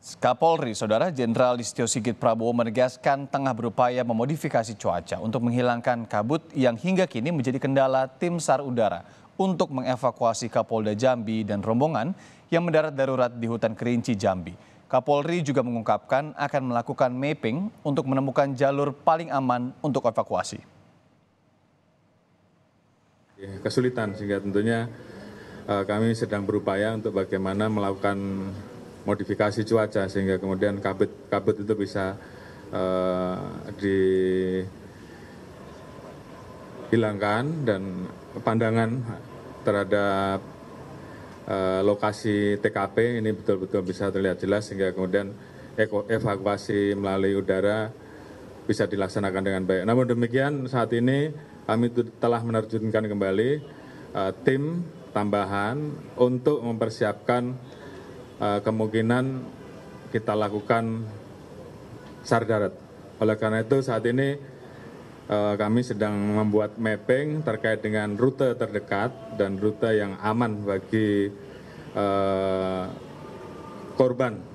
Kapolri, Saudara Jenderal Listio Sigit Prabowo menegaskan tengah berupaya memodifikasi cuaca untuk menghilangkan kabut yang hingga kini menjadi kendala tim SAR udara untuk mengevakuasi Kapolda Jambi dan rombongan yang mendarat darurat di hutan Kerinci Jambi. Kapolri juga mengungkapkan akan melakukan mapping untuk menemukan jalur paling aman untuk evakuasi. Ya, kesulitan sehingga tentunya eh, kami sedang berupaya untuk bagaimana melakukan modifikasi cuaca sehingga kemudian kabut kabut itu bisa uh, dihilangkan dan pandangan terhadap uh, lokasi TKP ini betul-betul bisa terlihat jelas sehingga kemudian evakuasi melalui udara bisa dilaksanakan dengan baik. Namun demikian saat ini kami telah menerjunkan kembali uh, tim tambahan untuk mempersiapkan Eh, kemungkinan kita lakukan sar darat. Oleh karena itu saat ini eh, kami sedang membuat mapping terkait dengan rute terdekat dan rute yang aman bagi eh, korban